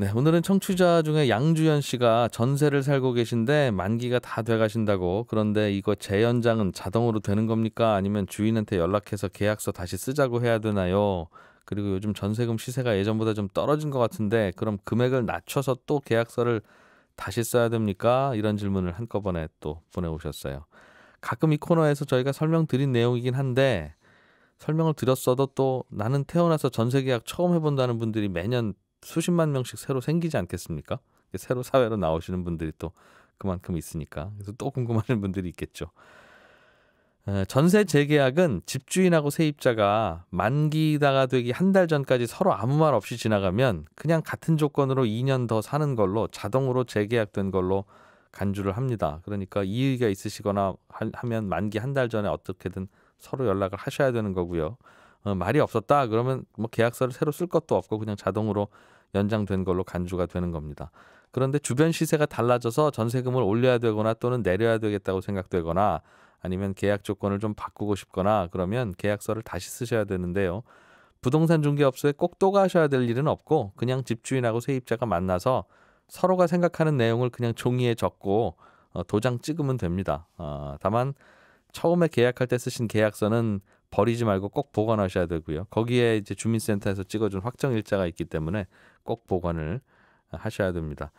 네, 오늘은 청취자 중에 양주현 씨가 전세를 살고 계신데 만기가 다 돼가신다고 그런데 이거 재연장은 자동으로 되는 겁니까? 아니면 주인한테 연락해서 계약서 다시 쓰자고 해야 되나요? 그리고 요즘 전세금 시세가 예전보다 좀 떨어진 것 같은데 그럼 금액을 낮춰서 또 계약서를 다시 써야 됩니까? 이런 질문을 한꺼번에 또 보내오셨어요. 가끔 이 코너에서 저희가 설명드린 내용이긴 한데 설명을 드렸어도 또 나는 태어나서 전세 계약 처음 해본다는 분들이 매년 수십만 명씩 새로 생기지 않겠습니까? 새로 사회로 나오시는 분들이 또 그만큼 있으니까 그래서 또 궁금하신 분들이 있겠죠. 전세 재계약은 집주인하고 세입자가 만기다가 되기 한 달 전까지 서로 아무 말 없이 지나가면 그냥 같은 조건으로 2년 더 사는 걸로 자동으로 재계약된 걸로 간주를 합니다. 그러니까 이의가 있으시거나 하면 만기 한 달 전에 어떻게든 서로 연락을 하셔야 되는 거고요. 어, 말이 없었다 그러면 뭐 계약서를 새로 쓸 것도 없고 그냥 자동으로 연장된 걸로 간주가 되는 겁니다. 그런데 주변 시세가 달라져서 전세금을 올려야 되거나 또는 내려야 되겠다고 생각되거나 아니면 계약 조건을 좀 바꾸고 싶거나 그러면 계약서를 다시 쓰셔야 되는데요. 부동산 중개업소에 꼭 또 가셔야 될 일은 없고 그냥 집주인하고 세입자가 만나서 서로가 생각하는 내용을 그냥 종이에 적고 어, 도장 찍으면 됩니다. 어, 다만 처음에 계약할 때 쓰신 계약서는 버리지 말고 꼭 보관하셔야 되고요. 거기에 이제 주민센터에서 찍어준 확정 일자가 있기 때문에 꼭 보관을 하셔야 됩니다.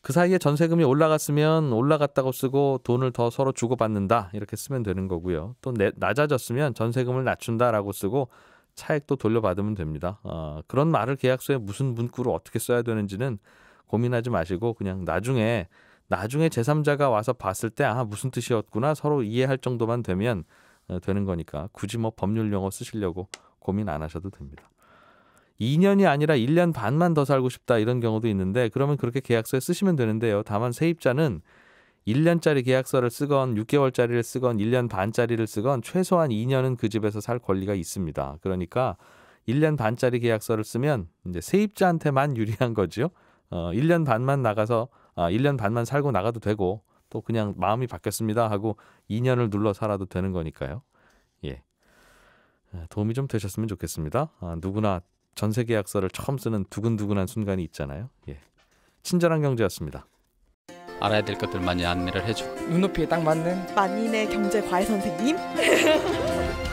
그 사이에 전세금이 올라갔으면 올라갔다고 쓰고 돈을 더 서로 주고받는다 이렇게 쓰면 되는 거고요. 또 낮아졌으면 전세금을 낮춘다라고 쓰고 차액도 돌려받으면 됩니다. 어, 그런 말을 계약서에 무슨 문구로 어떻게 써야 되는지는 고민하지 마시고 그냥 나중에 나중에 제3자가 와서 봤을 때 아 무슨 뜻이었구나 서로 이해할 정도만 되면 어, 되는 거니까 굳이 뭐 법률 용어 쓰시려고 고민 안 하셔도 됩니다. 2년이 아니라 1년 반만 더 살고 싶다 이런 경우도 있는데 그러면 그렇게 계약서에 쓰시면 되는데요. 다만 세입자는 1년짜리 계약서를 쓰건 6개월짜리를 쓰건 1년 반짜리를 쓰건 최소한 2년은 그 집에서 살 권리가 있습니다. 그러니까 1년 반짜리 계약서를 쓰면 이제 세입자한테만 유리한 거지요. 어, 1년 반만 나가서 아, 1년 반만 살고 나가도 되고 또 그냥 마음이 바뀌었습니다 하고 2년을 눌러 살아도 되는 거니까요. 예. 아, 도움이 좀 되셨으면 좋겠습니다. 아, 누구나 전세 계약서를 처음 쓰는 두근두근한 순간이 있잖아요. 예. 친절한 경제였습니다. 알아야 될 것들 많이 안내를 해줘. 눈높이에 딱 맞는 만인의 경제 과외 선생님.